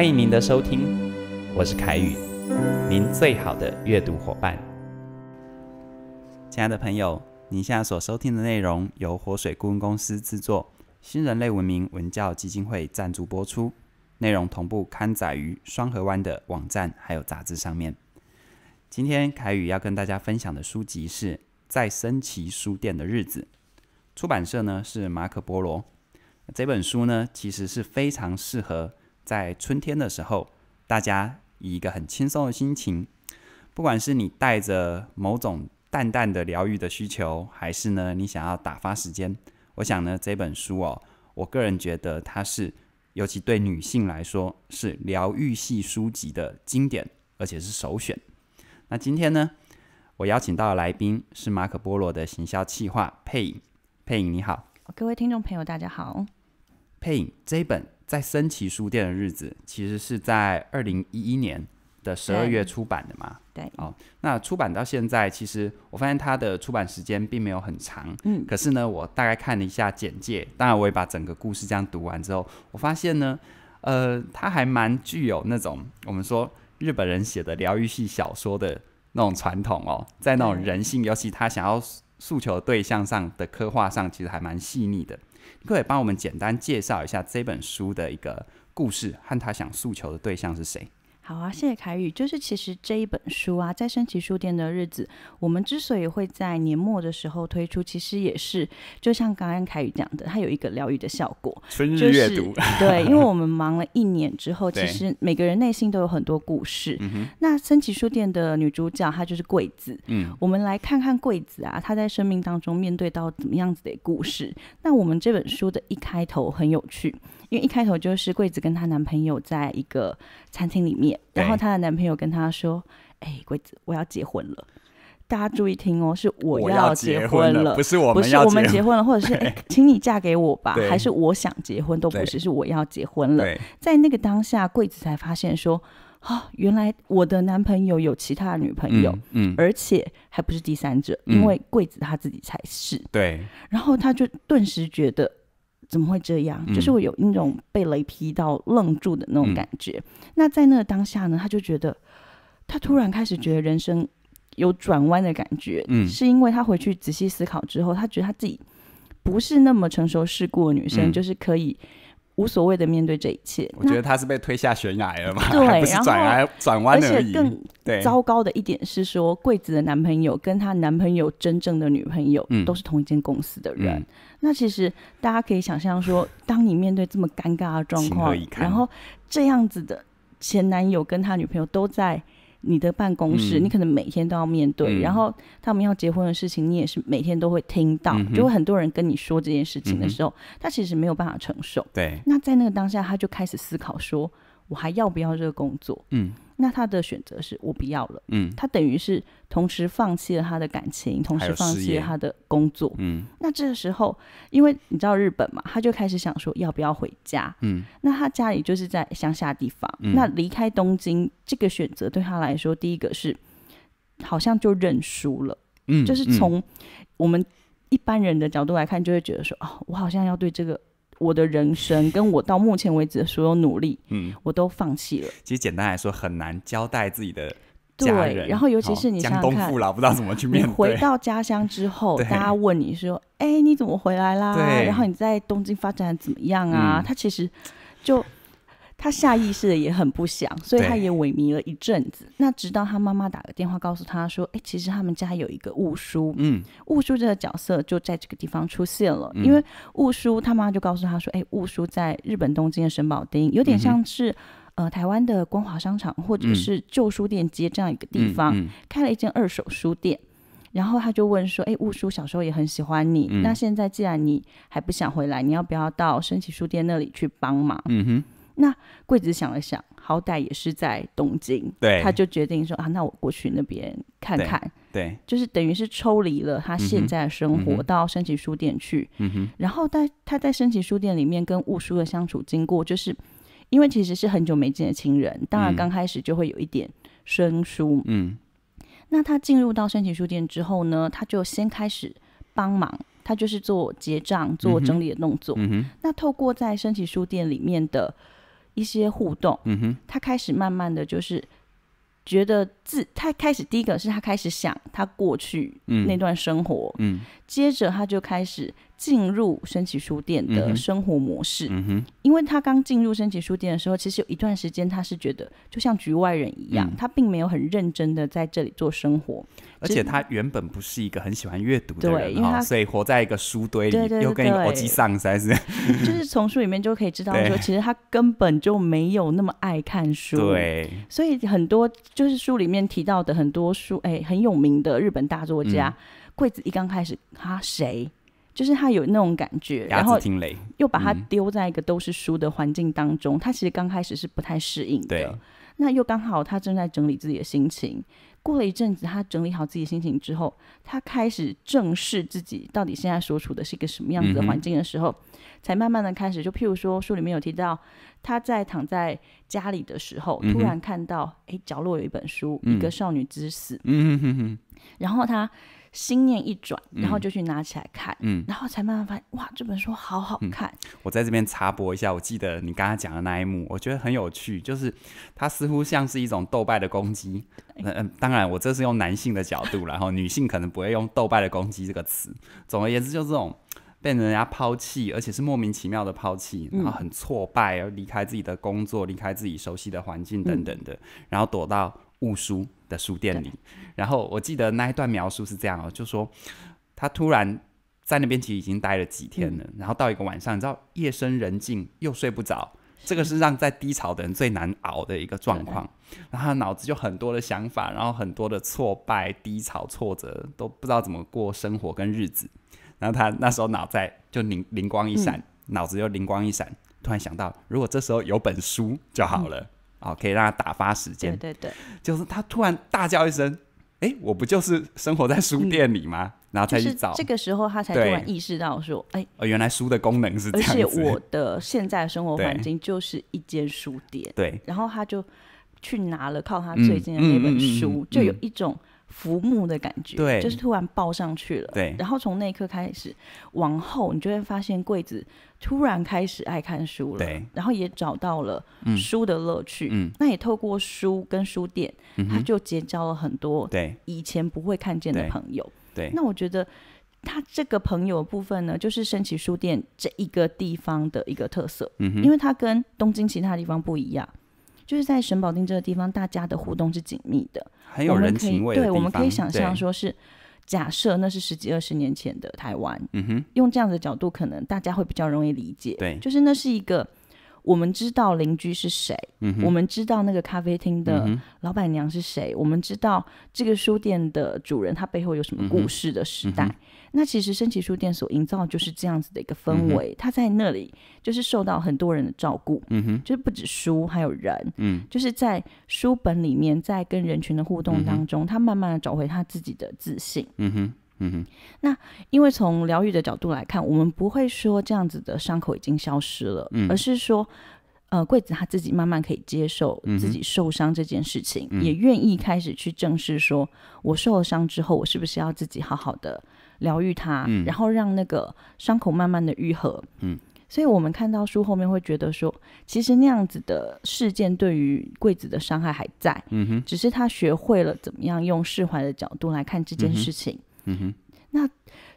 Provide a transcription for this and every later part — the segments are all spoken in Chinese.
欢迎您的收听，我是凯宇，您最好的阅读伙伴。亲爱的朋友，您现在所收听的内容由活水顾问公司制作，新人类文明文教基金会赞助播出，内容同步刊载于双河湾的网站还有杂志上面。今天凯宇要跟大家分享的书籍是《在升旗书店的日子》，出版社呢是马可波罗。这本书呢其实是非常适合。在春天的时候，大家以一个很轻松的心情，不管是你带着某种淡淡的疗愈的需求，还是呢你想要打发时间，我想呢这本书哦，我个人觉得它是，尤其对女性来说是疗愈系书籍的经典，而且是首选。那今天呢，我邀请到的来宾是马可波罗的行销企划佩影，佩影你好，各位听众朋友大家好，佩影这本。在森奇书店的日子，其实是在二零一一年的十二月出版的嘛？对，哦，那出版到现在，其实我发现它的出版时间并没有很长。嗯，可是呢，我大概看了一下简介，当然我也把整个故事这样读完之后，我发现呢，呃，它还蛮具有那种我们说日本人写的疗愈系小说的那种传统哦，在那种人性，尤其他想要诉求对象上的刻画上，其实还蛮细腻的。你可以帮我们简单介绍一下这本书的一个故事，和他想诉求的对象是谁？好啊，谢谢凯宇。就是其实这一本书啊，在升旗书店的日子，我们之所以会在年末的时候推出，其实也是就像刚刚凯宇讲的，它有一个疗愈的效果，就是对，因为 我们忙了一年之后，其实每个人内心都有很多故事。那升旗书店的女主角她就是桂子，嗯，我们来看看桂子啊，她在生命当中面对到怎么样子的故事。那我们这本书的一开头很有趣。因为一开头就是桂子跟她男朋友在一个餐厅里面，然后她的男朋友跟她说：“哎，桂子，我要结婚了，大家注意听哦，是我要结婚了，不是我们，不是我们结婚了，或者是 请你嫁给我吧，还是我想结婚，都不是，是我要结婚了。”在那个当下，桂子才发现说：“啊，原来我的男朋友有其他女朋友，嗯，而且还不是第三者，因为桂子她自己才是。”对，然后她就顿时觉得。怎么会这样？就是我有一种被雷劈到愣住的那种感觉。那在那个当下呢，他就觉得他突然开始觉得人生有转弯的感觉。嗯，是因为他回去仔细思考之后，他觉得他自己不是那么成熟世故的女生，就是可以无所谓的面对这一切。我觉得他是被推下悬崖了嘛？对，然后转来转弯，而且更糟糕的一点是说，柜子的男朋友跟她男朋友真正的女朋友都是同一间公司的人。那其实大家可以想象说，当你面对这么尴尬的状况，然后这样子的前男友跟他女朋友都在你的办公室，你可能每天都要面对，然后他们要结婚的事情，你也是每天都会听到，就会很多人跟你说这件事情的时候，他其实没有办法承受。对，那在那个当下，他就开始思考说。我还要不要这个工作？嗯，那他的选择是我不要了。嗯，他等于是同时放弃了他的感情，同时放弃了他的工作。嗯，那这个时候，因为你知道日本嘛，他就开始想说要不要回家。嗯，那他家里就是在乡下地方，那离开东京这个选择对他来说，第一个是好像就认输了。嗯，就是从我们一般人的角度来看，就会觉得说哦，我好像要对这个。我的人生跟我到目前为止的所有努力，嗯，我都放弃了。其实简单来说，很难交代自己的家人。然后，尤其是你想想看，江东老不知道怎么去面对。回到家乡之后，大家问你说：“哎，你怎么回来啦？”然后你在东京发展怎么样啊？他其实就。他下意识的也很不想，所以他也萎靡了一阵子。那直到他妈妈打个电话告诉他说：“哎，其实他们家有一个雾叔。”嗯，雾叔这个角色就在这个地方出现了。因为雾叔他妈就告诉他说：“哎，雾叔在日本东京的神保町，有点像是呃台湾的光华商场或者是旧书店街这样一个地方，开了一间二手书店。然后他就问说：‘哎，雾叔小时候也很喜欢你。那现在既然你还不想回来，你要不要到升旗书店那里去帮忙？’嗯哼。”那桂子想了想，好歹也是在东京，对，他就决定说啊，那我过去那边看看，对，就是等于是抽离了他现在的生活，到升旗书店去。嗯哼。然后在他在升旗书店里面跟雾叔的相处经过，就是因为其实是很久没见的亲人，当然刚开始就会有一点生疏。嗯。那他进入到升旗书店之后呢，他就先开始帮忙，他就是做结账、做整理的动作。嗯那透过在升旗书店里面的。一些互动，嗯哼，他开始慢慢的，就是觉得。自他开始，第一个是他开始想他过去那段生活，嗯，接着他就开始进入升旗书店的生活模式。嗯哼，因为他刚进入升旗书店的时候，其实有一段时间他是觉得就像局外人一样，他并没有很认真的在这里做生活。而且他原本不是一个很喜欢阅读的人，因为他所以活在一个书堆里，又跟一个耳机上，在是。就是从书里面就可以知道，说其实他根本就没有那么爱看书。对，所以很多就是书里面。提到的很多书，哎，很有名的日本大作家桂子一刚开始，他谁？就是他有那种感觉，然后又把他丢在一个都是书的环境当中，他其实刚开始是不太适应的。那又刚好他正在整理自己的心情。过了一阵子，他整理好自己心情之后，他开始正视自己到底现在所处的是一个什么样子的环境的时候，才慢慢的开始。就譬如说，书里面有提到，他在躺在家里的时候，突然看到哎，角落有一本书，《一个少女之死》，嗯然后他。心念一转，然后就去拿起来看，嗯，然后才慢慢发现，哇，这本书好好看。我在这边插播一下，我记得你刚刚讲的那一幕，我觉得很有趣，就是它似乎像是一种豆瓣的攻击。嗯嗯，当然我这是用男性的角度然后 女性可能不会用豆瓣的攻击这个词。总而言之，就是这种被人家抛弃，而且是莫名其妙的抛弃，然后很挫败，而离开自己的工作，离开自己熟悉的环境等等的，然后躲到。务书的书店里，然后我记得那一段描述是这样哦，就说他突然在那边其实已经待了几天了，然后到一个晚上，你知道夜深人静又睡不着，这个是让在低潮的人最难熬的一个状况。然后他脑子就很多的想法，然后很多的挫败、低潮、挫折都不知道怎么过生活跟日子。然后他那时候脑袋就灵灵光一闪，脑子又灵光一闪，突然想到，如果这时候有本书就好了。好，可以让他打发时间。对对对，就是他突然大叫一声：“哎，我不就是生活在书店里吗？”然后再去找。这个时候他才突然意识到说：“哎，哦，原来书的功能是这样而且我的现在生活环境就是一间书店。对，然后他就去拿了靠他最近的那本书，就有一种。浮木的感觉，对，就是突然抱上去了，对，然后从那一刻开始往后，你就会发现柜子突然开始爱看书了，对，然后也找到了书的乐趣，嗯，那也透过书跟书店，他就结交了很多对以前不会看见的朋友，对，那我觉得他这个朋友部分呢，就是升起书店这一个地方的一个特色，嗯，因为它跟东京其他地方不一样。就是在省保定这个地方，大家的互动是紧密的，很有人情味。对，我们可以想象说是，假设那是十几二十年前的台湾，嗯哼，用这样的角度，可能大家会比较容易理解。对，就是那是一个。我们知道邻居是谁，嗯我们知道那个咖啡厅的老板娘是谁，我们知道这个书店的主人他背后有什么故事的时代。那其实升旗书店所营造就是这样子的一个氛围，他在那里就是受到很多人的照顾，嗯就是不止书还有人，嗯，就是在书本里面在跟人群的互动当中，他慢慢的找回他自己的自信，嗯嗯哼，那因为从疗愈的角度来看，我们不会说这样子的伤口已经消失了，而是说，呃，柜子他自己慢慢可以接受自己受伤这件事情，也愿意开始去正视，说我受了伤之后，我是不是要自己好好的疗愈他，然后让那个伤口慢慢的愈合。嗯，所以我们看到书后面会觉得说，其实那样子的事件对于柜子的伤害还在，嗯哼，只是他学会了怎么样用释怀的角度来看这件事情。嗯哼，那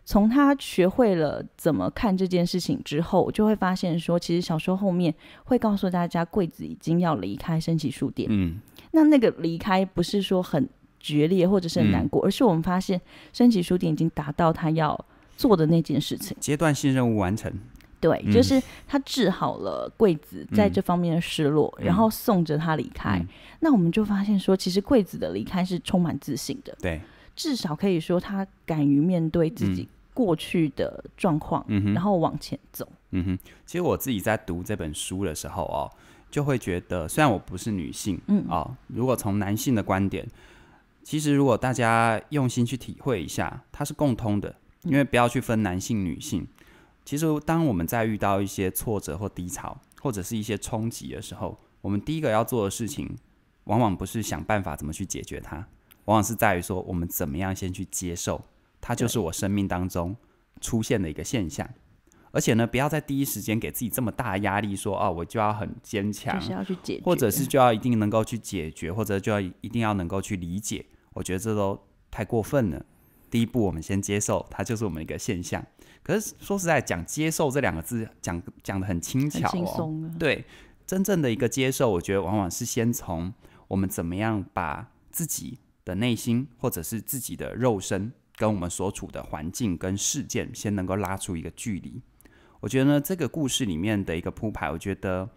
从他学会了怎么看这件事情之后，就会发现说，其实小说后面会告诉大家，柜子已经要离开升旗书店。嗯，那那个离开不是说很决裂或者是很难过，而是我们发现升旗书店已经达到他要做的那件事情，阶段性任务完成。对，就是他治好了柜子在这方面的失落，然后送着他离开。那我们就发现说，其实柜子的离开是充满自信的。对。至少可以说，他敢于面对自己过去的状况，然后往前走。嗯哼，其实我自己在读这本书的时候哦，就会觉得，虽然我不是女性，嗯啊，如果从男性的观点，其实如果大家用心去体会一下，它是共通的，因为不要去分男性女性。其实，当我们在遇到一些挫折或低潮，或者是一些冲击的时候，我们第一个要做的事情，往往不是想办法怎么去解决它。往往是在于说，我们怎么样先去接受，它就是我生命当中出现的一个现象。而且呢，不要在第一时间给自己这么大压力，说啊，我就要很坚强，就是要去解决，或者是就要一定能够去解决，或者就要一定要能够去理解。我觉得这都太过分了。第一步，我们先接受它，就是我们一个现象。可是说实在，讲接受这两个字，讲讲的很轻巧，哦。对，真正的一个接受，我觉得往往是先从我们怎么样把自己。的内心，或者是自己的肉身，跟我们所处的环境跟事件，先能够拉出一个距离。我觉得呢，这个故事里面的一个铺排，我觉得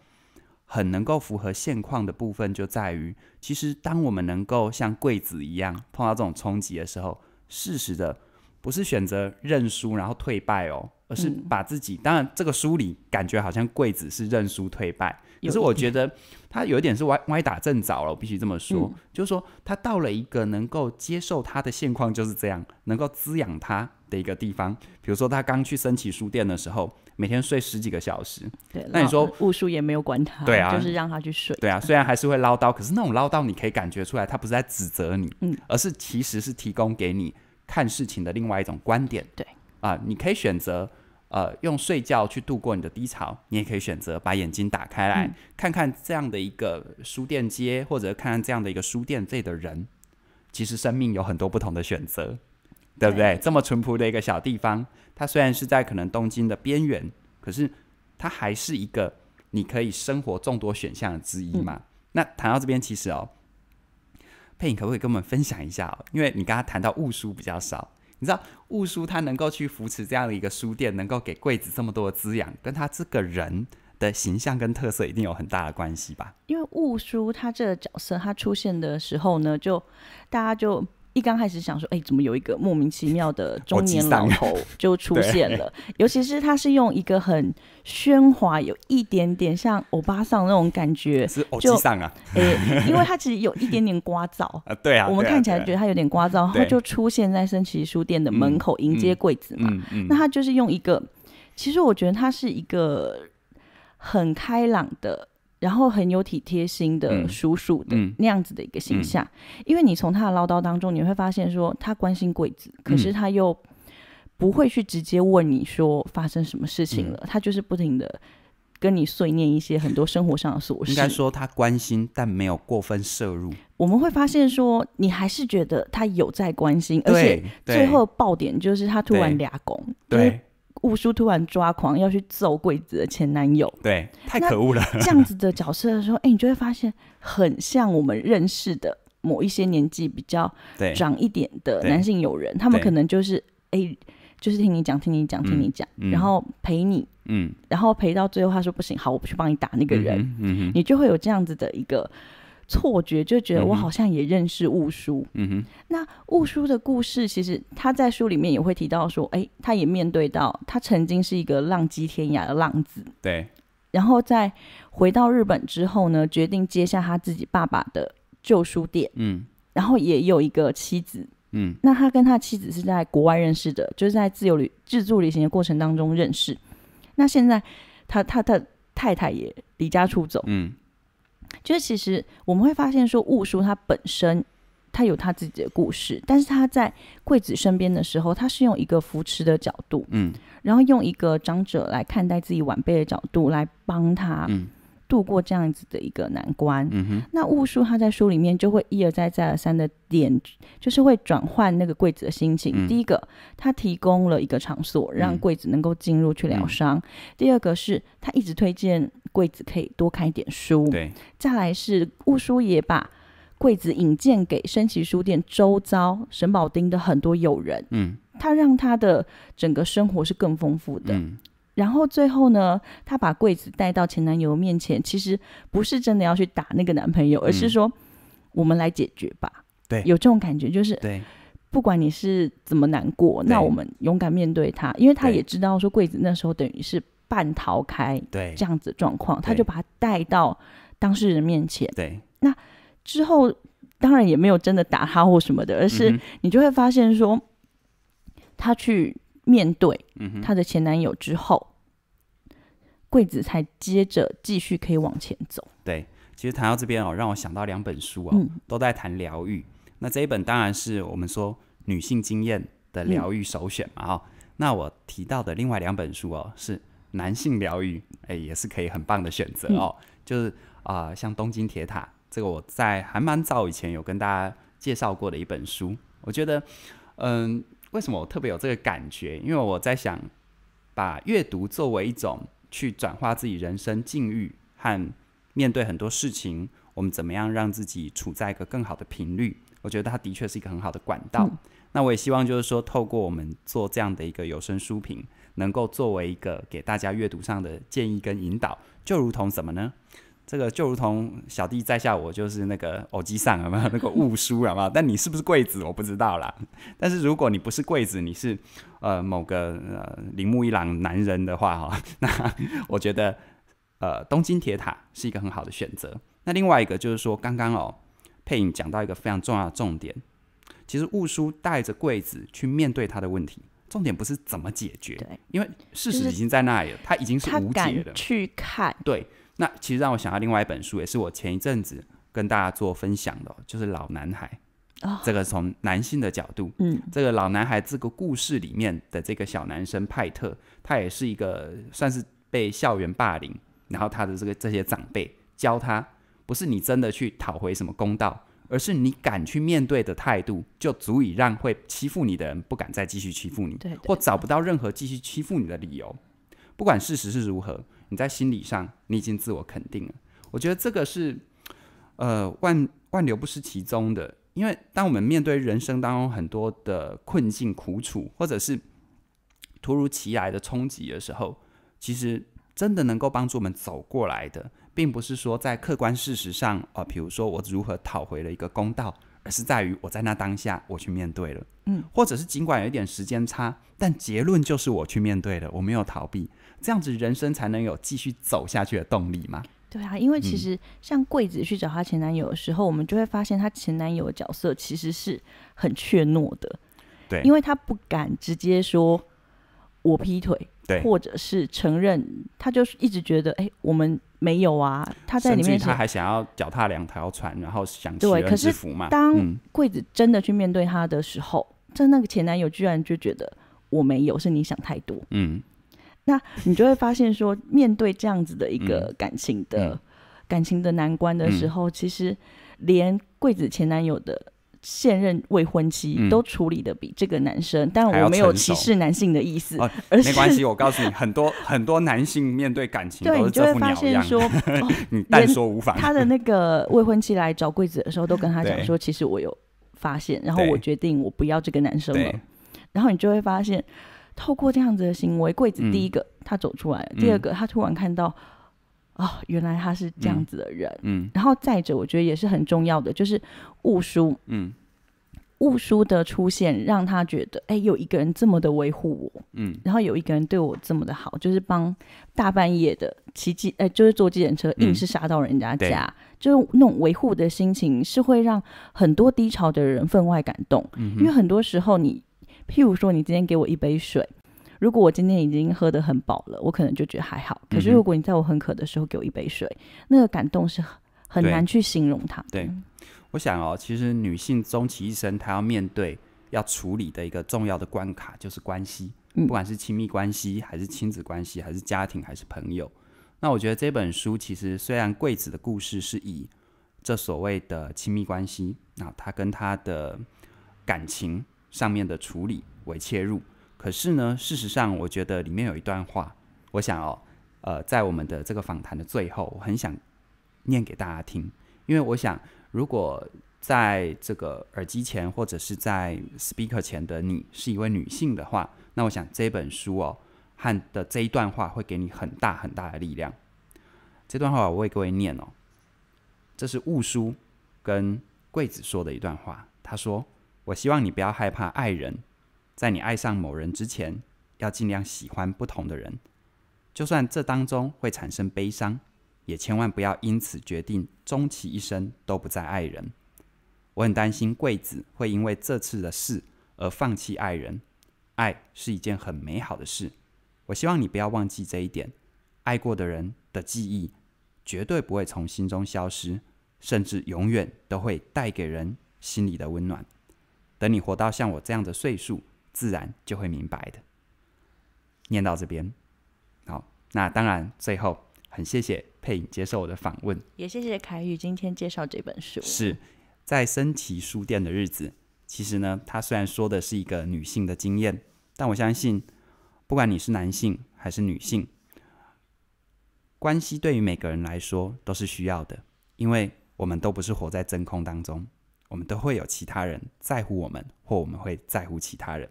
很能够符合现况的部分，就在于，其实当我们能够像柜子一样，碰到这种冲击的时候，适时的。不是选择认输然后退败哦，而是把自己当然这个书里感觉好像柜子是认输退败，可是我觉得他有一点是歪歪打正着了，我必须这么说，就是说他到了一个能够接受他的现况就是这样，能够滋养他的一个地方。比如说他刚去升奇书店的时候，每天睡十几个小时，对，那你说务书也没有管他，对啊，就是让他去睡，对啊，虽然还是会唠叨，可是那种唠叨你可以感觉出来，他不是在指责你，嗯，而是其实是提供给你。看事情的另外一种观点，对啊，你可以选择呃用睡觉去度过你的低潮，你也可以选择把眼睛打开来看看这样的一个书店街，或者看看这样的一个书店这的人。其实生命有很多不同的选择，对不对？这么淳朴的一个小地方，它虽然是在可能东京的边缘，可是它还是一个你可以生活众多选项之一嘛。那谈到这边，其实哦。佩影可不可以跟我们分享一下？因为你刚刚谈到务书比较少，你知道务书他能够去扶持这样的一个书店，能够给柜子这么多的滋养，跟他这个人的形象跟特色一定有很大的关系吧？因为雾叔他这个角色他出现的时候呢，就大家就。一刚开始想说，哎，怎么有一个莫名其妙的中年老头 就出现了？尤其是他是用一个很喧哗，有一点点像欧巴桑那种感觉，是欧巴桑啊，哎，因为他其实有一点点刮早，对啊，我们看起来觉得他有点刮早，然后就出现在升旗书店的门口迎接柜子嘛。那他就是用一个，其实我觉得他是一个很开朗的。然后很有体贴心的叔叔的那样子的一个形象，因为你从他的唠叨当中，你会发现说他关心鬼子，可是他又不会去直接问你说发生什么事情了，他就是不停的跟你碎念一些很多生活上的琐事。应该说他关心，但没有过分摄入。我们会发现说你还是觉得他有在关心，而且最后爆点就是他突然俩公。对。护叔突然抓狂，要去揍桂子的前男友。对，太可恶了。这样子的角色的时候，哎，你就会发现很像我们认识的某一些年纪比较长一点的男性友人，他们可能就是哎，就是听你讲，听你讲，听你讲，然后陪你，嗯，然后陪到最后，他说不行，好，我不去帮你打那个人，嗯你就会有这样子的一个。错觉就觉得我好像也认识雾叔。嗯哼，那雾叔的故事，其实他在书里面也会提到说，哎，他也面对到他曾经是一个浪迹天涯的浪子。对。然后在回到日本之后呢，决定接下他自己爸爸的旧书店。嗯。然后也有一个妻子。嗯。那他跟他妻子是在国外认识的，就是在自由旅自助旅行的过程当中认识。那现在他他的太太也离家出走。嗯。就是其实我们会发现说，悟叔他本身他有他自己的故事，但是他在贵子身边的时候，他是用一个扶持的角度，嗯，然后用一个长者来看待自己晚辈的角度来帮他，嗯。度过这样子的一个难关，那雾叔他在书里面就会一而再再而三的点，就是会转换那个柜子的心情。第一个，他提供了一个场所，让柜子能够进入去疗伤；第二个是他一直推荐柜子可以多看一点书。对，再来是雾叔也把柜子引荐给升旗书店周遭沈宝丁的很多友人。嗯，他让他的整个生活是更丰富的。然后最后呢，他把柜子带到前男友面前，其实不是真的要去打那个男朋友，而是说我们来解决吧。对，有这种感觉，就是对，不管你是怎么难过，那我们勇敢面对他，因为他也知道说柜子那时候等于是半逃开，对，这样子状况，他就把他带到当事人面前。对，那之后当然也没有真的打他或什么的，而是你就会发现说，他去。面对她的前男友之后，桂子才接着继续可以往前走。对，其实谈到这边哦，让我想到两本书哦，都在谈疗愈。那这一本当然是我们说女性经验的疗愈首选嘛哈。那我提到的另外两本书哦，是男性疗愈，哎，也是可以很棒的选择哦。就是啊，像《东京铁塔》这个我在还蛮早以前有跟大家介绍过的一本书，我觉得嗯。为什么我特别有这个感觉？因为我在想，把阅读作为一种去转化自己人生境遇和面对很多事情，我们怎么样让自己处在一个更好的频率？我觉得它的确是一个很好的管道。那我也希望就是说，透过我们做这样的一个有声书评，能够作为一个给大家阅读上的建议跟引导，就如同什么呢？这个就如同小弟在下，我就是那个偶机上啊嘛，那个雾叔啊嘛。但你是不是柜子，我不知道啦。但是如果你不是柜子，你是呃某个铃木一郎男人的话哈，那我觉得呃东京铁塔是一个很好的选择。那另外一个就是说，刚刚哦配影讲到一个非常重要的重点，其实雾叔带着柜子去面对他的问题，重点不是怎么解决，因为事实已经在那里，他已经是无解的，去看对。那其实让我想到另外一本书，也是我前一阵子跟大家做分享的，就是《老男孩》这个从男性的角度，嗯，这个《老男孩》这个故事里面的这个小男生派特，他也是一个算是被校园霸凌，然后他的这个这些长辈教他，不是你真的去讨回什么公道，而是你敢去面对的态度，就足以让会欺负你的人不敢再继续欺负你，对，或找不到任何继续欺负你的理由，不管事实是如何。你在心理上，你已经自我肯定了。我觉得这个是，呃，万万流不失其中的。因为当我们面对人生当中很多的困境、苦楚，或者是突如其来的冲击的时候，其实真的能够帮助我们走过来的，并不是说在客观事实上，啊，比如说我如何讨回了一个公道。而是在于我在那当下我去面对了，嗯，或者是尽管有一点时间差，但结论就是我去面对了，我没有逃避，这样子人生才能有继续走下去的动力嘛？对啊，因为其实像桂子去找她前男友的时候，我们就会发现她前男友的角色其实是很怯懦的，对，因为他不敢直接说我劈腿，对，或者是承认，他就是一直觉得哎，我们。没有啊，他在里面他还想要脚踏两条船，然后想对，可是当柜子真的去面对他的时候，但那个前男友居然就觉得我没有是你想太多。嗯，那你就会发现说，面对这样子的一个感情的感情的难关的时候，其实连柜子前男友的。现任未婚妻都处理的比这个男生，但我没有歧视男性的意思，没关系。我告诉你，很多很多男性面对感情都是就会鸟现样。你但说无法。他的那个未婚妻来找柜子的时候，都跟他讲说，其实我有发现，然后我决定我不要这个男生了。然后你就会发现，透过这样子的行为，柜子第一个他走出来，第二个他突然看到。哦，原来他是这样子的人。嗯，然后再者，我觉得也是很重要的，就是务书。嗯，务书的出现让他觉得，哎，有一个人这么的维护我。嗯，然后有一个人对我这么的好，就是帮大半夜的骑机，哎，就是坐机程车，硬是杀到人家家，就是那种维护的心情，是会让很多低潮的人分外感动。因为很多时候，你譬如说，你今天给我一杯水。如果我今天已经喝得很饱了，我可能就觉得还好。可是如果你在我很渴的时候给我一杯水，那个感动是很难去形容它。对，我想哦，其实女性终其一生，她要面对、要处理的一个重要的关卡就是关系，不管是亲密关系，还是亲子关系，还是家庭，还是朋友。那我觉得这本书其实虽然柜子的故事是以这所谓的亲密关系，那她跟她的感情上面的处理为切入。可是呢，事实上，我觉得里面有一段话，我想哦，呃，在我们的这个访谈的最后，我很想念给大家听，因为我想，如果在这个耳机前或者是在 speaker 前的你是一位女性的话，那我想这本书哦和的这一段话会给你很大很大的力量。这段话我为各位念哦，这是雾叔跟桂子说的一段话，他说：“我希望你不要害怕爱人。”在你爱上某人之前，要尽量喜欢不同的人，就算这当中会产生悲伤，也千万不要因此决定终其一生都不再爱人。我很担心贵子会因为这次的事而放弃爱人。爱是一件很美好的事，我希望你不要忘记这一点。爱过的人的记忆绝对不会从心中消失，甚至永远都会带给人心里的温暖。等你活到像我这样的岁数。自然就会明白的。念到这边，好，那当然最后很谢谢佩影接受我的访问，也谢谢凯宇今天介绍这本书。是在森奇书店的日子，其实呢，他虽然说的是一个女性的经验，但我相信，不管你是男性还是女性，关系对于每个人来说都是需要的，因为我们都不是活在真空当中，我们都会有其他人在乎我们，或我们会在乎其他人。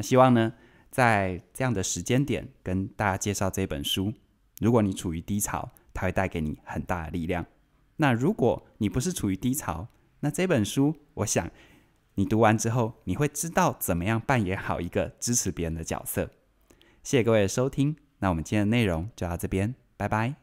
那希望呢，在这样的时间点跟大家介绍这本书。如果你处于低潮，它会带给你很大的力量。那如果你不是处于低潮，那这本书，我想你读完之后，你会知道怎么样扮演好一个支持别人的角色。谢谢各位的收听，那我们今天的内容就到这边，拜拜。